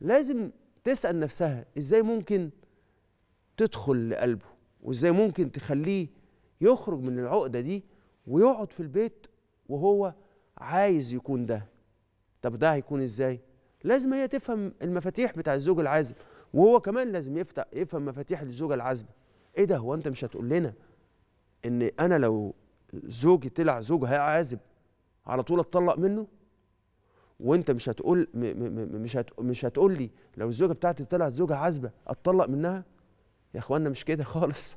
لازم تسأل نفسها إزاي ممكن تدخل لقلبه وإزاي ممكن تخليه يخرج من العقدة دي ويقعد في البيت وهو عايز يكون ده طب ده هيكون إزاي لازم هي تفهم المفاتيح بتاع الزوج العازب وهو كمان لازم يفتح يفهم مفاتيح الزوجة العازبة ايه ده هو انت مش هتقول لنا ان انا لو زوجي طلع زوجها عازب على طول اتطلق منه وانت مش هتقول مش مش هتقول لي لو الزوجه بتاعتي طلعت زوجه عازبه اتطلق منها يا اخوانا مش كده خالص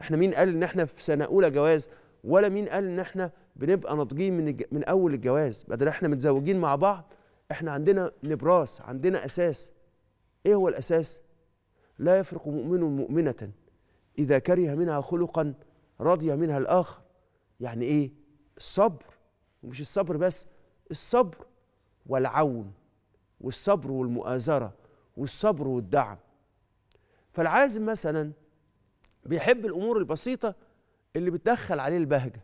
احنا مين قال ان احنا في سنه اولى جواز ولا مين قال ان احنا بنبقى ناضجين من من اول الجواز بدل احنا متزوجين مع بعض احنا عندنا نبراس عندنا اساس ايه هو الاساس لا يفرق مؤمن مؤمنه اذا كره منها خلقا رضي منها الاخر يعني ايه الصبر ومش الصبر بس الصبر والعون والصبر والمؤازرة والصبر والدعم فالعازم مثلا بيحب الأمور البسيطة اللي بتدخل عليه البهجة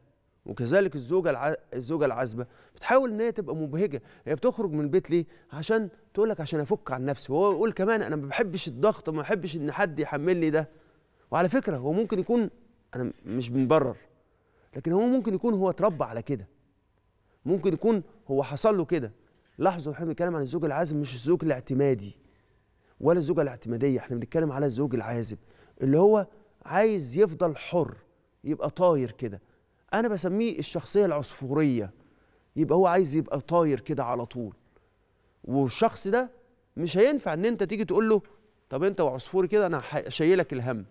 وكذلك الزوجة الع... الزوجة العازبة بتحاول إن هي تبقى مبهجة هي بتخرج من البيت ليه؟ عشان تقول لك عشان أفك عن نفسي وهو يقول كمان أنا ما بحبش الضغط ما بحبش إن حد يحمل لي ده وعلى فكرة هو ممكن يكون أنا مش بنبرر لكن هو ممكن يكون هو اتربى على كده ممكن يكون هو حصل له كده لاحظوا احنا بنتكلم عن الزوج العازب مش الزوج الاعتمادي ولا الزوجه الاعتماديه احنا بنتكلم على الزوج العازب اللي هو عايز يفضل حر يبقى طاير كده انا بسميه الشخصيه العصفوريه يبقى هو عايز يبقى طاير كده على طول والشخص ده مش هينفع ان انت تيجي تقول له طب انت وعصفوري كده انا شايلك الهم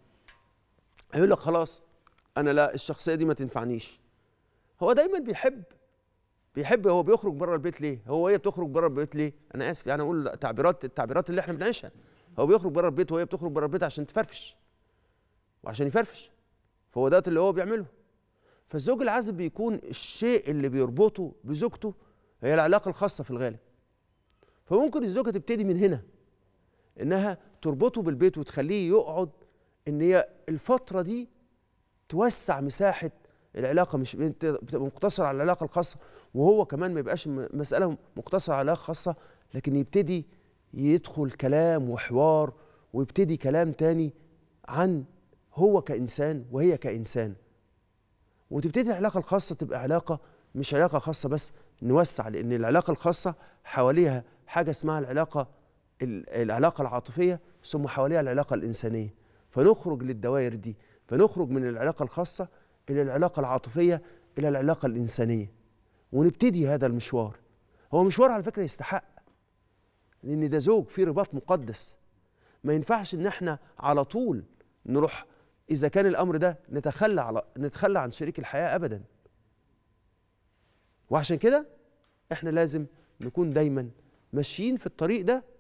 هيقول لك خلاص انا لا الشخصيه دي ما تنفعنيش هو دايما بيحب بيحب هو بيخرج بره البيت ليه هو هي بتخرج بره البيت ليه انا اسف يعني اقول تعبيرات التعبيرات اللي احنا بنعيشها هو بيخرج بره البيت وهي بتخرج بره البيت عشان تفرفش وعشان يفرفش فهو ده اللي هو بيعمله فالزوج العازب بيكون الشيء اللي بيربطه بزوجته هي العلاقه الخاصه في الغالب فممكن الزوجه تبتدي من هنا انها تربطه بالبيت وتخليه يقعد ان هي الفتره دي توسع مساحه العلاقه مش بتبقى مقتصره على العلاقه الخاصه وهو كمان ما يبقاش مسألة مقتصرة على خاصة لكن يبتدي يدخل كلام وحوار ويبتدي كلام تاني عن هو كإنسان وهي كإنسان وتبتدي العلاقة الخاصة تبقى علاقة مش علاقة خاصة بس نوسع لأن العلاقة الخاصة حواليها حاجة اسمها العلاقة العلاقة العاطفية ثم حواليها العلاقة الإنسانية فنخرج للدوائر دي فنخرج من العلاقة الخاصة إلى العلاقة العاطفية إلى العلاقة الإنسانية ونبتدي هذا المشوار هو مشوار على فكره يستحق لان ده زوج فيه رباط مقدس ما ينفعش ان احنا على طول نروح اذا كان الامر ده نتخلى على نتخلى عن شريك الحياه ابدا وعشان كده احنا لازم نكون دايما ماشيين في الطريق ده